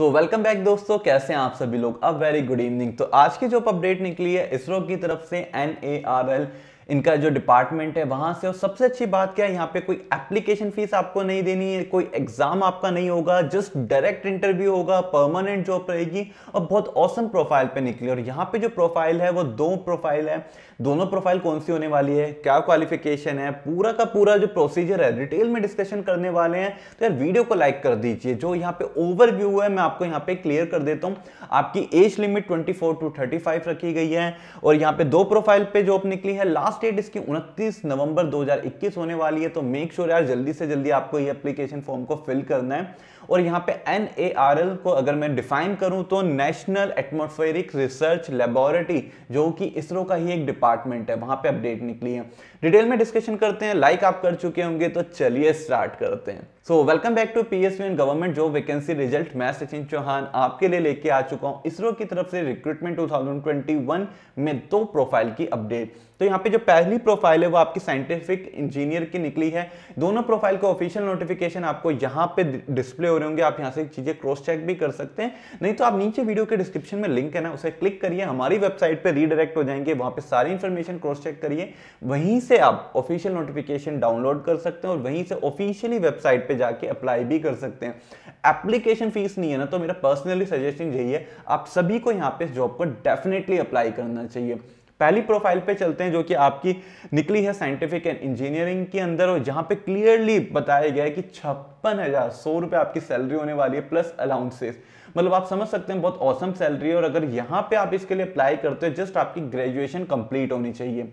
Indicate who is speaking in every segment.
Speaker 1: सो welcome back दोस्तों कैसे हैं आप सभी लोग अब वेरी गुड इवनिंग तो आज की जो अपडेट निकली है इसरो की तरफ से एन ए आर एल इनका जो डिपार्टमेंट है वहाँ से और सबसे अच्छी बात क्या है यहाँ पे कोई एप्लीकेशन फीस आपको नहीं देनी है कोई एग्जाम आपका नहीं होगा जस्ट डायरेक्ट इंटरव्यू होगा परमानेंट जॉब रहेगी और बहुत औसम प्रोफाइल पे निकली और यहाँ पे जो प्रोफाइल है वो दो प्रोफाइल है दोनों प्रोफाइल कौन सी होने वाली है क्या क्वालिफिकेशन है पूरा का पूरा जो प्रोसीजर है डिटेल में डिस्कशन करने वाले हैं तो यार वीडियो को लाइक कर दीजिए जो यहाँ पे ओवरव्यू है मैं आपको यहाँ पे क्लियर कर देता हूँ आपकी एज लिमिट 24 टू 35 रखी गई है और यहाँ पे दो प्रोफाइल पे जॉब निकली है लास्ट लास्ट डेट इसकी 29 नवंबर 2021 होने वाली है तो मेक श्योर sure यार जल्दी से जल्दी आपको ये एप्लीकेशन फॉर्म को फिल करना है और यहाँ पे एन को अगर मैं डिफाइन करूँ तो नेशनल एटमोस्फेरिक रिसर्च लेबोरेटरी जो कि इसरो का ही एक डिपार्टमेंट है वहाँ पे अपडेट निकली है डिटेल में डिस्कशन करते हैं लाइक आप कर चुके होंगे तो चलिए स्टार्ट करते हैं so welcome back to P S government job vacancy result मैं सचिन चौहान आपके लिए लेके आ चुका हूँ इसरो की तरफ से रिक्रूटमेंट 2021 में दो प्रोफाइल की अपडेट तो यहाँ पे जो पहली प्रोफाइल है वो आपकी साइंटिफिक इंजीनियर की निकली है दोनों प्रोफाइल का ऑफिशियल नोटिफिकेशन आपको यहाँ पे डिस्प्ले हो रहे होंगे आप यहाँ से चीज़ें क्रॉस चेक भी कर सकते हैं नहीं तो आप नीचे वीडियो के डिस्क्रिप्शन में लिंक है ना उसे क्लिक करिए हमारी वेबसाइट पर रीडायरेक्ट हो जाएंगे वहाँ पर सारी इन्फॉर्मेशन क्रॉस चेक करिए वहीं से आप ऑफिशियल नोटिफिकेशन डाउनलोड कर सकते हैं और वहीं से ऑफिशियली वेबसाइट पर जाके अप्लाई भी कर सकते हैं एप्लीकेशन फीस नहीं है ना तो मेरा पर्सनली सजेशन यही है आप सभी को यहाँ पे जॉब को डेफिनेटली अप्लाई करना चाहिए पहली प्रोफाइल पे चलते हैं जो कि आपकी निकली है साइंटिफिक एंड इंजीनियरिंग के अंदर और जहाँ पे क्लियरली बताया गया है कि छप्पन हज़ार सौ रुपये आपकी सैलरी होने वाली है प्लस अलाउंसेस मतलब आप समझ सकते हैं बहुत औसम सैलरी है और अगर यहाँ पे आप इसके लिए अप्लाई करते हैं जस्ट आपकी ग्रेजुएशन कंप्लीट होनी चाहिए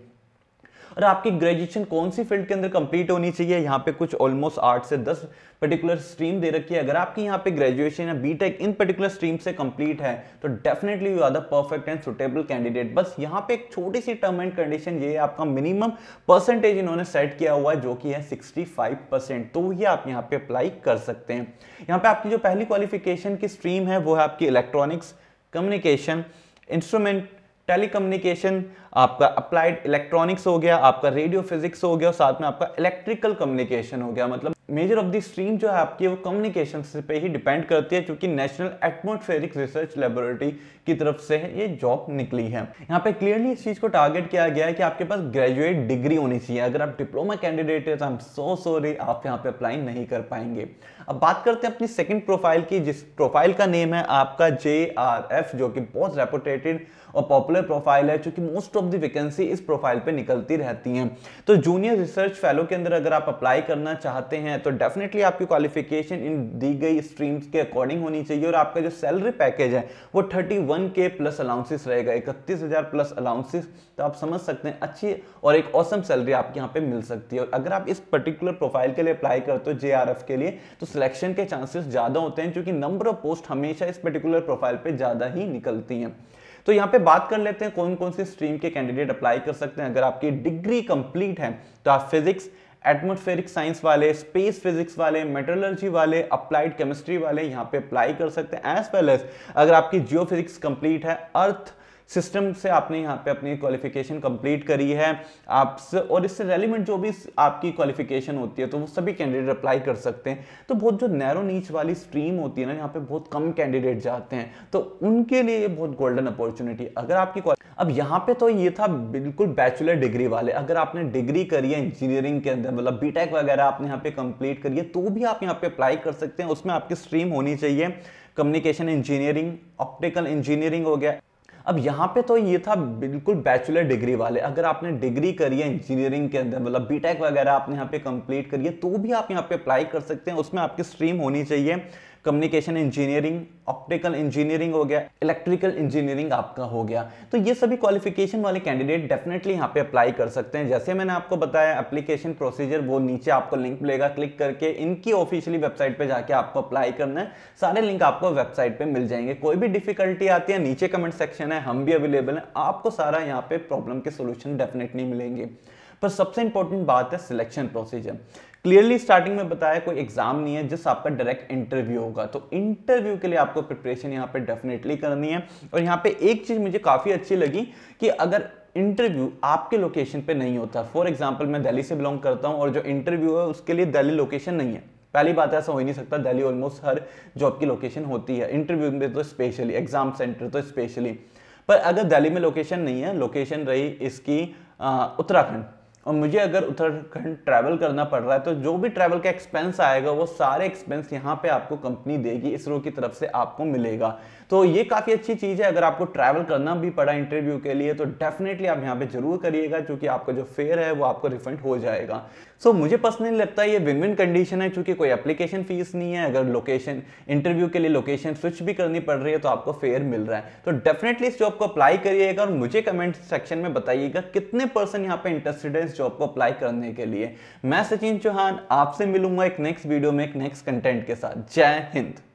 Speaker 1: और आपकी ग्रेजुएशन कौन सी फील्ड के अंदर कंप्लीट होनी चाहिए यहाँ पे कुछ ऑलमोस्ट आठ से दस पर्टिकुलर स्ट्रीम दे रखी है अगर आपकी यहाँ पे ग्रेजुएशन या बीटेक इन पर्टिकुलर स्ट्रीम से कंप्लीट है तो definitely you are the perfect and suitable candidate बस यहाँ पे एक छोटी सी टर्म एंड कंडीशन ये आपका मिनिमम परसेंटेज इन्होंने सेट किया हुआ है जो कि है सिक्सटी तो ही आप यहाँ पे अप्लाई कर सकते हैं यहाँ पे आपकी जो पहली क्वालिफिकेशन की स्ट्रीम है वो है आपकी इलेक्ट्रॉनिक्स कम्युनिकेशन इंस्ट्रूमेंट टेलीकम्युनिकेशन आपका अप्लाइड इलेक्ट्रॉनिक्स हो गया आपका रेडियो फिजिक्स हो गया और साथ में आपका इलेक्ट्रिकल कम्युनिकेशन हो गया मतलब मेजर ऑफ दी स्ट्रीम जो है आपकी वो कम्युनिकेशन पे ही डिपेंड करती है क्योंकि नेशनल एटमोस्फेरिक रिसर्च लेबोरेटरी की तरफ से ये जॉब निकली है यहाँ पे क्लियरली इस चीज़ को टारगेट किया गया है कि आपके पास ग्रेजुएट डिग्री होनी चाहिए अगर आप डिप्लोमा कैंडिडेट है तो आई एम सो सॉरी आप यहाँ पे अप्लाई नहीं कर पाएंगे अब बात करते हैं अपनी सेकेंड प्रोफाइल की जिस प्रोफाइल का नेम है आपका जे आर एफ जो कि बहुत रेपुटेटेड और पॉपुलर प्रोफाइल है चूंकि मोस्ट ऑफ दी वैकेंसी इस प्रोफाइल पर निकलती रहती हैं तो जूनियर रिसर्च फेलो के अंदर अगर आप अप्लाई करना चाहते हैं हैं तो डेफिनेटली आपकी क्वालिफिकेशन इन दी गई स्ट्रीम्स के अकॉर्डिंग होनी चाहिए और आपका जो सैलरी पैकेज है वो thirty one K plus allowances रहेगा इकतीस हज़ार प्लस अलाउंसेस तो आप समझ सकते हैं अच्छी और एक औसम सैलरी आपके यहाँ पे मिल सकती है और अगर आप इस पर्टिकुलर प्रोफाइल के लिए अप्लाई करते हो जे के लिए तो सिलेक्शन के चांसेस ज़्यादा होते हैं क्योंकि नंबर ऑफ पोस्ट हमेशा इस पर्टिकुलर प्रोफाइल पर ज़्यादा ही निकलती हैं तो यहाँ पे बात कर लेते हैं कौन कौन से स्ट्रीम के कैंडिडेट अप्लाई कर सकते हैं अगर आपकी डिग्री कंप्लीट है तो आप फिजिक्स एटमोस्फेरिक साइंस वाले स्पेस फिजिक्स वाले मेटरोलॉजी वाले अप्लाइड केमिस्ट्री वाले यहाँ पे अप्लाई कर सकते हैं एज वेल एज अगर आपकी जियो कंप्लीट है अर्थ सिस्टम से आपने यहाँ पे अपनी क्वालिफिकेशन कंप्लीट करी है आप और इससे रेलिवेंट जो भी आपकी क्वालिफिकेशन होती है तो वो सभी कैंडिडेट अप्लाई कर सकते हैं तो बहुत जो नैरो नीच वाली स्ट्रीम होती है ना यहाँ पे बहुत कम कैंडिडेट जाते हैं तो उनके लिए बहुत गोल्डन अपॉर्चुनिटी अगर आपकी अब यहाँ पे तो ये था बिल्कुल बैचुलर डिग्री वाले अगर आपने डिग्री करी है इंजीनियरिंग के अंदर मतलब बीटेक वगैरह आपने यहाँ पे कंप्लीट करी है तो भी आप यहाँ पे अप्लाई कर सकते हैं उसमें आपकी स्ट्रीम होनी चाहिए कम्युनिकेशन इंजीनियरिंग ऑप्टिकल इंजीनियरिंग हो गया अब यहाँ पे तो ये था बिल्कुल बैचलर डिग्री वाले अगर आपने डिग्री करी है इंजीनियरिंग के अंदर मतलब बीटेक वगैरह आपने यहाँ पे कंप्लीट करी है तो भी आप यहाँ पे अप्लाई कर सकते हैं उसमें आपकी स्ट्रीम होनी चाहिए कम्युनिकेशन इंजीनियरिंग ऑप्टिकल इंजीनियरिंग हो गया इलेक्ट्रिकल इंजीनियरिंग आपका हो गया तो ये सभी क्वालिफिकेशन वाले कैंडिडेट डेफिनेटली यहाँ पे अप्लाई कर सकते हैं जैसे मैंने आपको बताया एप्लीकेशन प्रोसीजर वो नीचे आपको लिंक मिलेगा क्लिक करके इनकी ऑफिशियली वेबसाइट पर जाके आपको अप्लाई करना है सारे लिंक आपको वेबसाइट पर मिल जाएंगे कोई भी डिफिकल्टी आती है नीचे कमेंट सेक्शन है हम भी अवेलेबल हैं आपको सारा यहाँ पे प्रॉब्लम के सोल्यूशन डेफिनेटली मिलेंगे पर सबसे इंपॉर्टेंट बात है सिलेक्शन प्रोसीजर क्लियरली स्टार्टिंग में बताया कोई एग्जाम नहीं है जिस आपका डायरेक्ट इंटरव्यू होगा तो इंटरव्यू के लिए आपको प्रिपरेशन यहाँ पे डेफिनेटली करनी है और यहाँ पे एक चीज मुझे काफी अच्छी लगी कि अगर इंटरव्यू आपके लोकेशन पे नहीं होता फॉर एग्जाम्पल मैं दिल्ली से बिलोंग करता हूँ और जो इंटरव्यू है उसके लिए दिल्ली लोकेशन नहीं है पहली बात ऐसा हो ही नहीं सकता दिल्ली ऑलमोस्ट हर जॉब की लोकेशन होती है इंटरव्यू में तो स्पेशली एग्जाम सेंटर तो स्पेशली पर अगर दिल्ली में लोकेशन नहीं है लोकेशन रही इसकी उत्तराखंड और मुझे अगर उत्तराखंड ट्रैवल करना पड़ रहा है तो जो भी ट्रैवल का एक्सपेंस आएगा वो सारे एक्सपेंस यहाँ पे आपको कंपनी देगी इसरो की तरफ से आपको मिलेगा तो ये काफ़ी अच्छी चीज़ है अगर आपको ट्रैवल करना भी पड़ा इंटरव्यू के लिए तो डेफिनेटली आप यहाँ पे जरूर करिएगा क्योंकि आपका जो फेयर है वो आपको रिफंड हो जाएगा सो so, मुझे पर्सनली लगता है ये विन विन कंडीशन है क्योंकि कोई एप्लीकेशन फीस नहीं है अगर लोकेशन इंटरव्यू के लिए लोकेशन स्विच भी करनी पड़ रही है तो आपको फेयर मिल रहा है तो डेफिनेटली इस जॉब को अप्लाई करिएगा और मुझे कमेंट सेक्शन में बताइएगा कितने पर्सन यहाँ पे इंटरेस्टेड है जॉब को अप्लाई करने के लिए मैं सचिन चौहान आपसे मिलूंगा एक नेक्स्ट वीडियो में एक नेक्स्ट कंटेंट के साथ जय हिंद